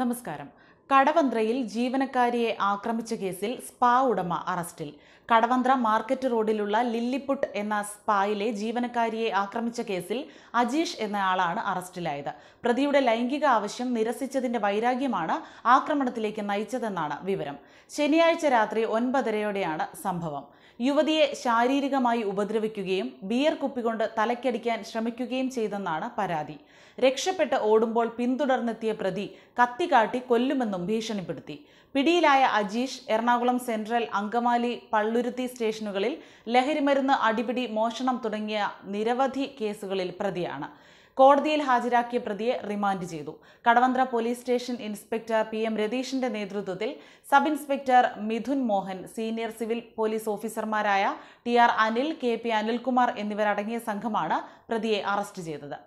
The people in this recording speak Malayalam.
നമസ്കാരം കടവന്ത്രയിൽ ജീവനക്കാരിയെ ആക്രമിച്ച കേസിൽ സ്പാ ഉടമ അറസ്റ്റിൽ കടവന്ത്ര മാർക്കറ്റ് റോഡിലുള്ള ലില്ലിപുട്ട് എന്ന സ്പായിലെ ജീവനക്കാരിയെ ആക്രമിച്ച കേസിൽ അജീഷ് എന്നയാളാണ് അറസ്റ്റിലായത് പ്രതിയുടെ ലൈംഗിക ആവശ്യം നിരസിച്ചതിന്റെ വൈരാഗ്യമാണ് ആക്രമണത്തിലേക്ക് നയിച്ചതെന്നാണ് വിവരം ശനിയാഴ്ച രാത്രി ഒൻപതരയോടെയാണ് സംഭവം യുവതിയെ ശാരീരികമായി ഉപദ്രവിക്കുകയും ബിയർ കുപ്പികൊണ്ട് തലക്കടിക്കാൻ ശ്രമിക്കുകയും ചെയ്തെന്നാണ് പരാതി രക്ഷപ്പെട്ട് ഓടുമ്പോൾ പിന്തുടർന്നെത്തിയ പ്രതി കത്തി കാട്ടി കൊല്ലുമെന്ന് നടത്തുമെന്നും ഭീഷണിപ്പെടുത്തി പിടിയിലായ അജീഷ് എറണാകുളം സെൻട്രൽ അങ്കമാലി പള്ളുരുത്തി സ്റ്റേഷനുകളിൽ ലഹരിമരുന്ന് അടിപിടി മോഷണം തുടങ്ങിയ നിരവധി കേസുകളിൽ പ്രതിയാണ് കോടതിയിൽ ഹാജരാക്കിയ പ്രതിയെ റിമാൻഡ് ചെയ്തു Kadavanthra police station inspector P M രതീഷിന്റെ നേതൃത്വത്തിൽ sub inspector Mithun Mohan senior civil police ഓഫീസർമാരായ T R Anil K P Anilkumar എന്നിവരടങ്ങിയ സംഘമാണ് പ്രതിയെ അറസ്റ്റ് ചെയ്തത്